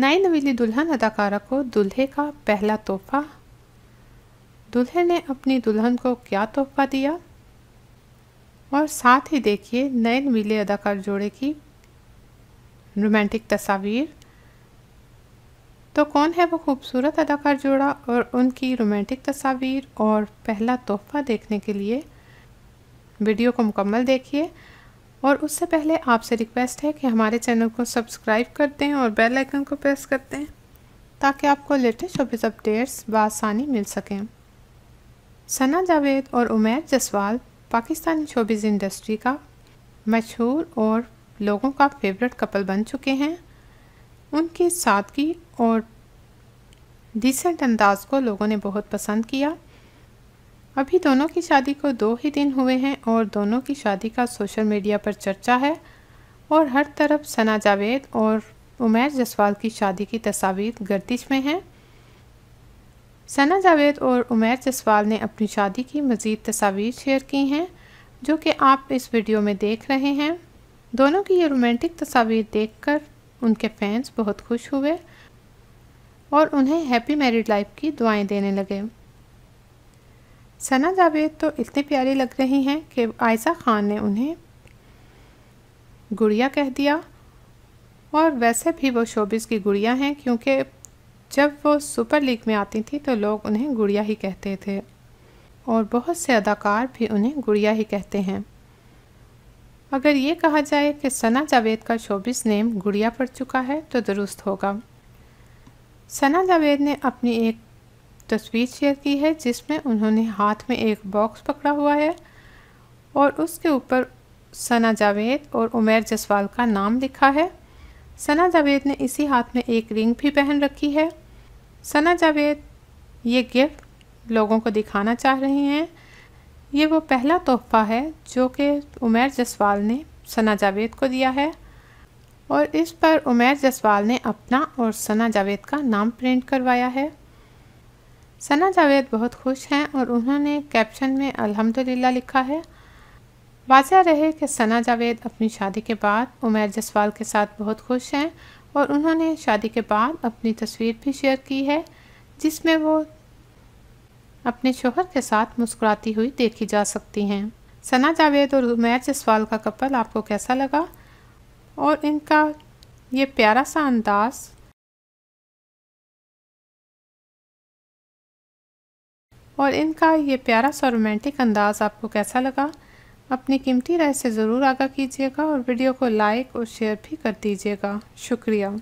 नई नवीली दुल्हन अदाकारा को दुल्हे का पहला तोहफा दुल्हे ने अपनी दुल्हन को क्या तोहफा दिया और साथ ही देखिए नए नवीले अदाकार जोड़े की रोमांटिक तस्वीर तो कौन है वो खूबसूरत अदाकार जोड़ा और उनकी रोमांटिक तस्वीर और पहला तोहफा देखने के लिए वीडियो को मुकम्मल देखिए और उससे पहले आपसे रिक्वेस्ट है कि हमारे चैनल को सब्सक्राइब कर दें और बेल आइकन को प्रेस कर दें ताकि आपको लेटेस्ट ऑफिस अपडेट्स बसानी मिल सकें सना जावेद और उमेर जसवाल पाकिस्तानी शोबिज़ इंडस्ट्री का मशहूर और लोगों का फेवरेट कपल बन चुके हैं उनकी सादगी और डिसेंट अंदाज को लोगों ने बहुत पसंद किया अभी दोनों की शादी को दो ही दिन हुए हैं और दोनों की शादी का सोशल मीडिया पर चर्चा है और हर तरफ सना जावेद और उमेर जसवाल की शादी की तस्वीर गर्दिश में हैं सना जावेद और उमेर जसवाल ने अपनी शादी की मज़ीद तस्वीर शेयर की हैं जो कि आप इस वीडियो में देख रहे हैं दोनों की ये रोमांटिक तस्वीर देखकर उनके फैंस बहुत खुश हुए और उन्हें हैप्पी मैरिड लाइफ की दुआएं देने लगे सना जावेद तो इतनी प्यारी लग रही हैं कि आयसा ख़ान ने उन्हें गुड़िया कह दिया और वैसे भी वो शोबिस की गुड़िया हैं क्योंकि जब वो सुपर लीग में आती थी तो लोग उन्हें गुड़िया ही कहते थे और बहुत से अदाकार भी उन्हें गुड़िया ही कहते हैं अगर ये कहा जाए कि सना जावेद का शोबिस नेम गुड़िया पड़ चुका है तो दुरुस्त होगा सना जावेद ने अपनी एक तस्वीर शेयर की है जिसमें उन्होंने हाथ में एक बॉक्स पकड़ा हुआ है और उसके ऊपर सना जावेद और उमेर जसवाल का नाम लिखा है सना जावेद ने इसी हाथ में एक रिंग भी पहन रखी है सना जावेद ये गिफ्ट लोगों को दिखाना चाह रही हैं ये वो पहला तोहफा है जो कि उमेर जसवाल ने सना जावेद को दिया है और इस पर उमेर जसवाल ने अपना और सना जावेद का नाम प्रिंट करवाया है सना जावेद बहुत खुश हैं और उन्होंने कैप्शन में अल्हम्दुलिल्लाह लिखा है वाजह रहे कि सना जावेद अपनी शादी के बाद उमर जसवाल के साथ बहुत खुश हैं और उन्होंने शादी के बाद अपनी तस्वीर भी शेयर की है जिसमें वो अपने शोहर के साथ मुस्कुराती हुई देखी जा सकती हैं सना जावेद और उमर जसवाल का कपल आपको कैसा लगा और इनका ये प्यारा सा अंदाज़ और इनका ये प्यारा सा रोमांटिक अंदाज़ आपको कैसा लगा अपनी कीमती राय से ज़रूर आगा कीजिएगा और वीडियो को लाइक और शेयर भी कर दीजिएगा शुक्रिया